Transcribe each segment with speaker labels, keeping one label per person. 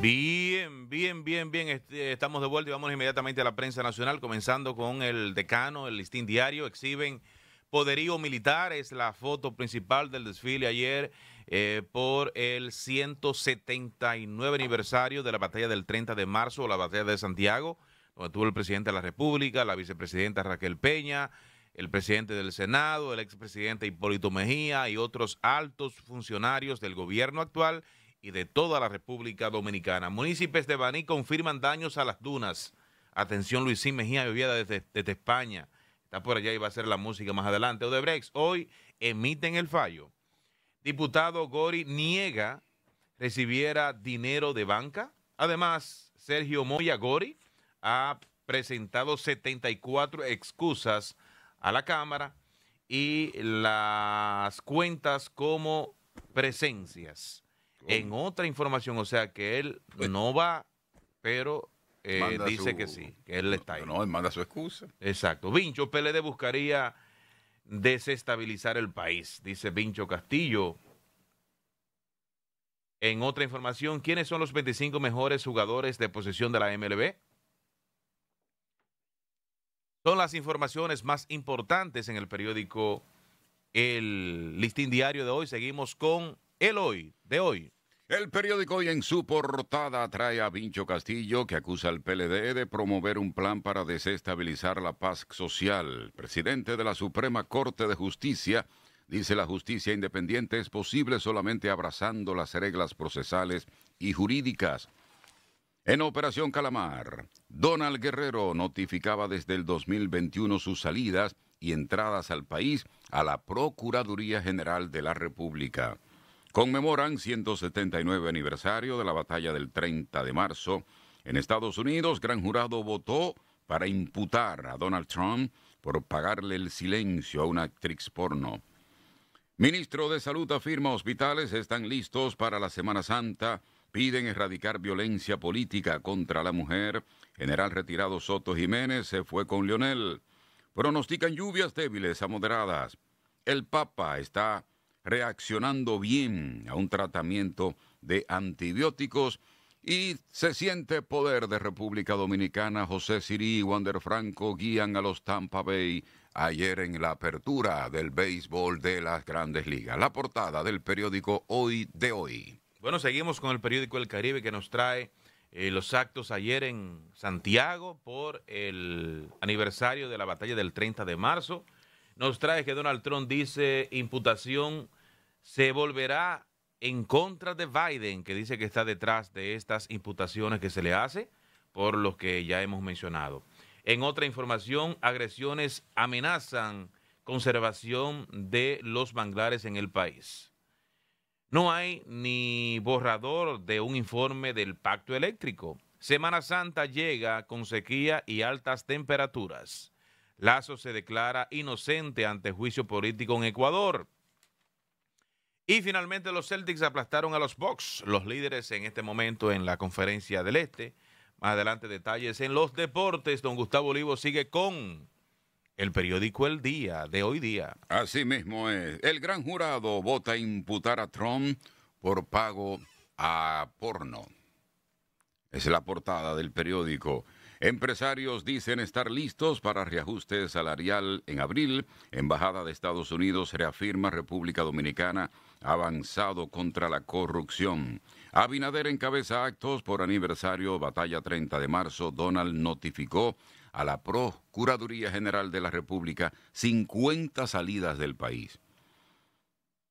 Speaker 1: Bien, bien, bien, bien. Este, estamos de vuelta y vamos inmediatamente a la prensa nacional, comenzando con el decano, el listín diario. Exhiben poderío militar, es la foto principal del desfile ayer eh, por el 179 aniversario de la batalla del 30 de marzo, la batalla de Santiago, donde estuvo el presidente de la República, la vicepresidenta Raquel Peña, el presidente del Senado, el expresidente Hipólito Mejía y otros altos funcionarios del gobierno actual y de toda la República Dominicana. Municipios de Baní confirman daños a las dunas. Atención, Luisín Mejía de desde, desde España. Está por allá y va a ser la música más adelante. Odebrecht, hoy emiten el fallo. Diputado Gori niega recibiera dinero de banca. Además, Sergio Moya Gori ha presentado 74 excusas a la Cámara y las cuentas como presencias en otra información, o sea que él pues no va, pero eh, dice que sí, que él está ahí. No, él manda su excusa. Exacto. Vincho, PLD buscaría desestabilizar el país, dice Vincho Castillo. En otra información, ¿quiénes son los 25 mejores jugadores de posición de la MLB? Son las informaciones más importantes en el periódico
Speaker 2: El Listín Diario de hoy. Seguimos con el hoy, de hoy. El periódico hoy en su portada trae a Vincho Castillo, que acusa al PLD de promover un plan para desestabilizar la paz social. presidente de la Suprema Corte de Justicia dice la justicia independiente es posible solamente abrazando las reglas procesales y jurídicas. En Operación Calamar, Donald Guerrero notificaba desde el 2021 sus salidas y entradas al país a la Procuraduría General de la República conmemoran 179 aniversario de la batalla del 30 de marzo. En Estados Unidos, gran jurado votó para imputar a Donald Trump por pagarle el silencio a una actriz porno. Ministro de Salud afirma hospitales están listos para la Semana Santa, piden erradicar violencia política contra la mujer. General retirado Soto Jiménez se fue con Lionel. Pronostican lluvias débiles a moderadas. El Papa está reaccionando bien a un tratamiento de antibióticos y se siente poder de República Dominicana. José Sirí y Wander Franco guían a los Tampa Bay ayer en la apertura del béisbol de las grandes ligas. La portada del periódico Hoy de Hoy.
Speaker 1: Bueno, seguimos con el periódico El Caribe que nos trae eh, los actos ayer en Santiago por el aniversario de la batalla del 30 de marzo. Nos trae que Donald Trump dice imputación se volverá en contra de Biden, que dice que está detrás de estas imputaciones que se le hace por los que ya hemos mencionado. En otra información, agresiones amenazan conservación de los manglares en el país. No hay ni borrador de un informe del pacto eléctrico. Semana Santa llega con sequía y altas temperaturas. Lazo se declara inocente ante juicio político en Ecuador. Y finalmente los Celtics aplastaron a los Bucks, los líderes en este momento en la conferencia del Este. Más adelante detalles en los
Speaker 2: deportes. Don Gustavo Olivo sigue con el periódico El Día de hoy día. Así mismo es. El gran jurado vota imputar a Trump por pago a porno. Es la portada del periódico. Empresarios dicen estar listos para reajuste salarial en abril. Embajada de Estados Unidos reafirma República Dominicana avanzado contra la corrupción. Abinader encabeza actos por aniversario Batalla 30 de marzo. Donald notificó a la Procuraduría General de la República 50 salidas del país.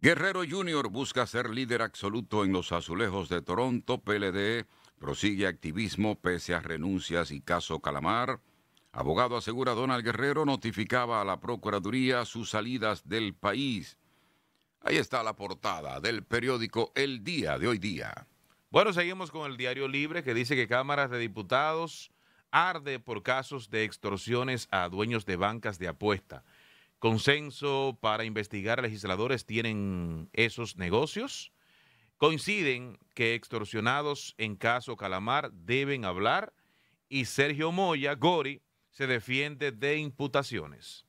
Speaker 2: Guerrero Jr. busca ser líder absoluto en los azulejos de Toronto. PLD Prosigue activismo pese a renuncias y caso Calamar. Abogado asegura Donald Guerrero notificaba a la Procuraduría sus salidas del país. Ahí está la portada del periódico El Día de hoy
Speaker 1: día. Bueno, seguimos con el diario Libre que dice que cámaras de diputados arde por casos de extorsiones a dueños de bancas de apuesta. Consenso para investigar legisladores tienen esos negocios. Coinciden que extorsionados en caso Calamar deben hablar y Sergio Moya, Gori, se defiende de imputaciones.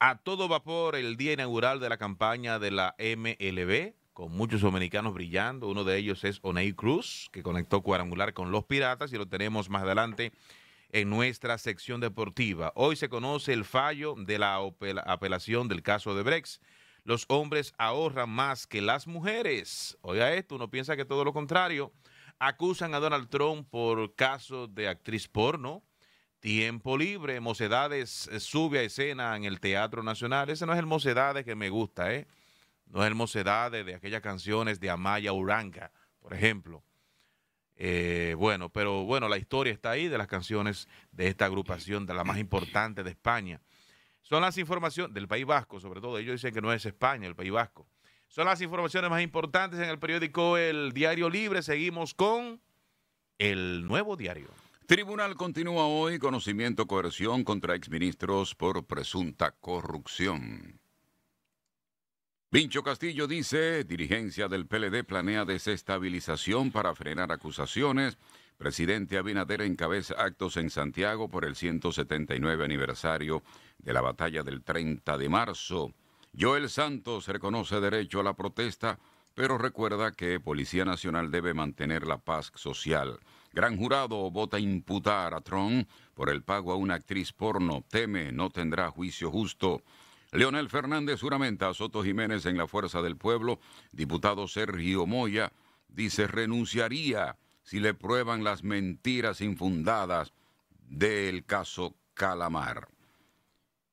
Speaker 1: A todo vapor el día inaugural de la campaña de la MLB, con muchos dominicanos brillando. Uno de ellos es Oney Cruz, que conectó cuadrangular con los Piratas y lo tenemos más adelante en nuestra sección deportiva. Hoy se conoce el fallo de la apelación del caso de Brex los hombres ahorran más que las mujeres. Oiga esto, uno piensa que todo lo contrario. Acusan a Donald Trump por casos de actriz porno, tiempo libre, Mocedades eh, sube a escena en el Teatro Nacional. Ese no es el Mocedades que me gusta, ¿eh? No es el Mocedades de aquellas canciones de Amaya Uranga, por ejemplo. Eh, bueno, pero bueno, la historia está ahí de las canciones de esta agrupación, de la más importante de España. Son las informaciones del País Vasco, sobre todo. Ellos dicen que no es España, el País Vasco. Son las informaciones más importantes en el periódico El Diario Libre. Seguimos con
Speaker 2: el nuevo diario. Tribunal continúa hoy conocimiento coerción contra exministros por presunta corrupción. Vincho Castillo dice, dirigencia del PLD planea desestabilización para frenar acusaciones Presidente Abinader encabeza actos en Santiago por el 179 aniversario de la batalla del 30 de marzo. Joel Santos reconoce derecho a la protesta, pero recuerda que Policía Nacional debe mantener la paz social. Gran jurado vota imputar a Trump por el pago a una actriz porno. Teme no tendrá juicio justo. Leonel Fernández juramenta a Soto Jiménez en la Fuerza del Pueblo. Diputado Sergio Moya dice renunciaría si le prueban las mentiras infundadas del caso Calamar.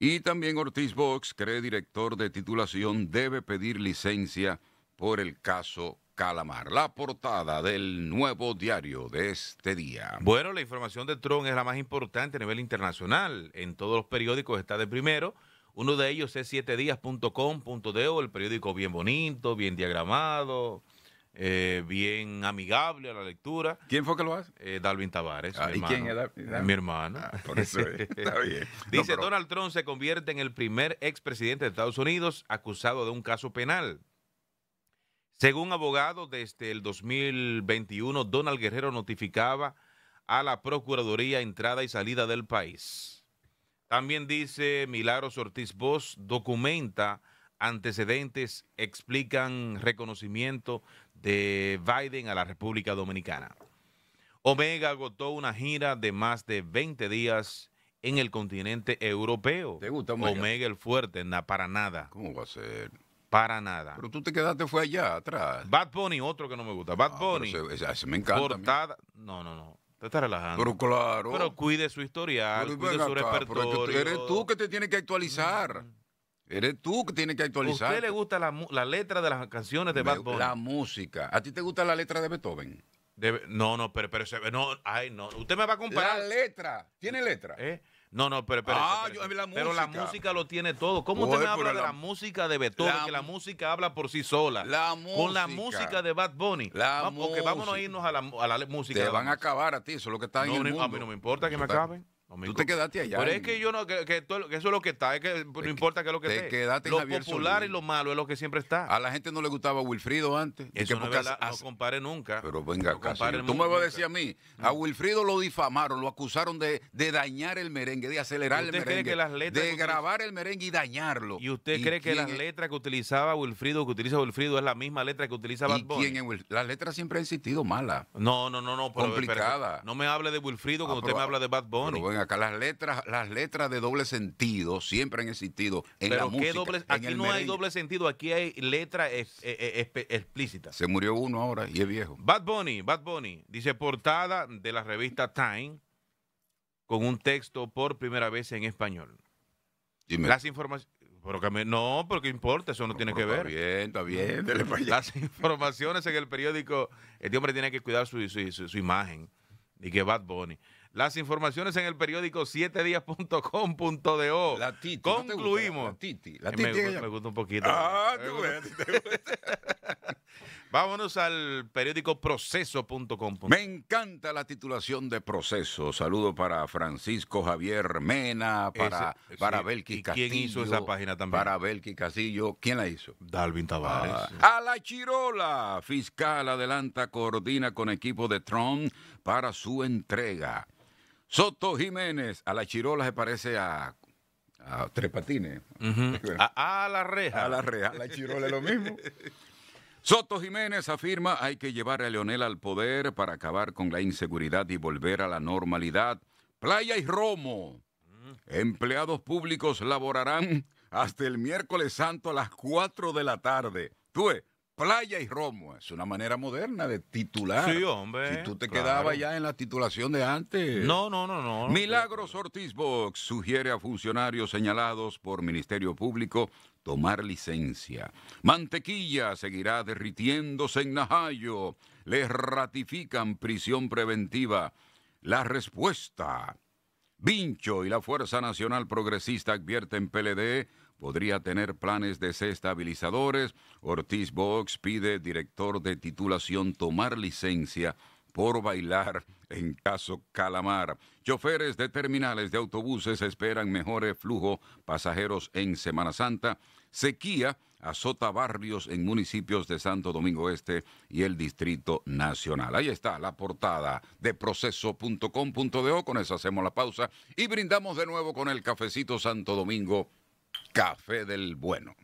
Speaker 2: Y también Ortiz Box, cree director de titulación, debe pedir licencia por el caso Calamar. La portada del nuevo diario de este día. Bueno, la información
Speaker 1: de Tron es la más importante a nivel internacional. En todos los periódicos está de primero. Uno de ellos es 7días.com.de, el periódico bien bonito, bien diagramado, eh, bien amigable a la lectura. ¿Quién fue que lo hace? Eh, Dalvin Tavares. Ah, mi hermano, quién Mi ah, hermano. Ah, por eso Dice, Donald Trump se convierte en el primer expresidente de Estados Unidos acusado de un caso penal. Según abogado, desde el 2021, Donald Guerrero notificaba a la Procuraduría entrada y salida del país. También dice Milagros Ortiz Bosch, documenta antecedentes, explican reconocimiento de Biden a la República Dominicana. Omega agotó una gira de más de 20 días en el continente europeo. ¿Te gusta Omega? Omega el fuerte, nada para nada. ¿Cómo va a ser? Para nada. Pero tú
Speaker 2: te quedaste fue
Speaker 1: allá atrás. Bad Bunny, otro que no me gusta. Bad ah, Bunny. me encanta. Portada. No, no, no. Te estás relajando. Pero claro. Pero
Speaker 2: cuide su historial, cuide su repertorio. eres tú que te tienes que actualizar. Mm. Eres tú que tienes que actualizar. ¿A usted le
Speaker 1: gusta la, letra de las canciones de Bad Bunny? La música. ¿A ti te gusta
Speaker 2: la letra de Beethoven?
Speaker 1: no, no, pero, no, ay, no. Usted me va a comparar. La
Speaker 2: letra.
Speaker 1: ¿Tiene letra? ¿Eh? No, no, pero, pero, ah, la música lo tiene todo. ¿Cómo usted me habla de la música de Beethoven? que la música habla por sí sola. La música, Con la música de Bad Bunny. La música. Porque vámonos a irnos a la, a música. Te van a acabar a ti, eso es lo que está no, en el A mí no me importa que me acaben. Tú te quedaste allá. Pero es que yo no, que, eso es lo que está, es que no importa qué es lo que te Lo popular y
Speaker 2: lo malo es lo que siempre está. A la gente no le gustaba Wilfrido antes. Eso no, compare nunca. Pero venga, tú me vas a decir a mí, a mm. Wilfrido lo difamaron, lo acusaron de, de dañar el merengue, de acelerar el merengue, las letras de grabar el merengue y dañarlo. ¿Y usted cree que las
Speaker 1: letras que utilizaba Wilfrido, que utiliza Wilfrido, es la misma letra que utiliza Bad Bunny?
Speaker 2: ¿Y las letras siempre han existido malas. No, no, no, no. Complicada. no me hable de Wilfrido cuando ah, usted me habla de Bad Bunny acá, las letras, las letras de doble sentido siempre han existido en la música. aquí no hay
Speaker 1: doble sentido, aquí hay letras explícitas eh, eh, explícita.
Speaker 2: Se murió uno ahora y es viejo.
Speaker 1: Bad Bunny, Bad Bunny, dice portada de la revista Time con un texto por primera vez en español. Dime. Las informaciones. Pero no, porque importa, eso no, tiene que ver. Está bien, está bien. Las informaciones en el periódico, este hombre tiene que cuidar su imagen. Y que Bad Bunny. Las informaciones en el periódico 7días.com.do. La Titi. Concluimos. la
Speaker 2: Titi. La eh, titi me, gusta un poquito. Ah, Vámonos al periódico proceso.com. Me encanta la titulación de proceso. Saludo para Francisco Javier Mena, para, para Belki Castillo. ¿Quién hizo esa página también? Para Belki Castillo. ¿Quién la hizo? Dalvin Tavares. Ah, a la Chirola. Fiscal adelanta, coordina con equipo de Trump para su entrega. Soto Jiménez. A la Chirola se parece a, trepatine. a, la reja. A la reja. A la Chirola es lo mismo. Soto Jiménez afirma hay que llevar a Leonel al poder para acabar con la inseguridad y volver a la normalidad. Playa y Romo. Mm. Empleados públicos laborarán hasta el miércoles santo a las 4 de la tarde. Tú, playa y romo. Es una manera moderna de titular. Sí, hombre. Si tú te quedabas ya en la titulación de antes. No, no, no, no. Milagros Ortiz Box sugiere a funcionarios señalados por Ministerio Público tomar licencia. Mantequilla seguirá derritiéndose en Najayo. Les ratifican prisión preventiva. La respuesta. Vincho y la Fuerza Nacional Progresista advierten PLD podría tener planes desestabilizadores, Ortiz Box pide director de titulación tomar licencia por bailar en caso Calamar. Choferes de terminales de autobuses esperan mejores flujos pasajeros en Semana Santa. Sequía azota barrios en municipios de Santo Domingo Este y el Distrito Nacional. Ahí está la portada de proceso.com.do. Con eso hacemos la pausa y brindamos de nuevo con el cafecito Santo Domingo Café del Bueno.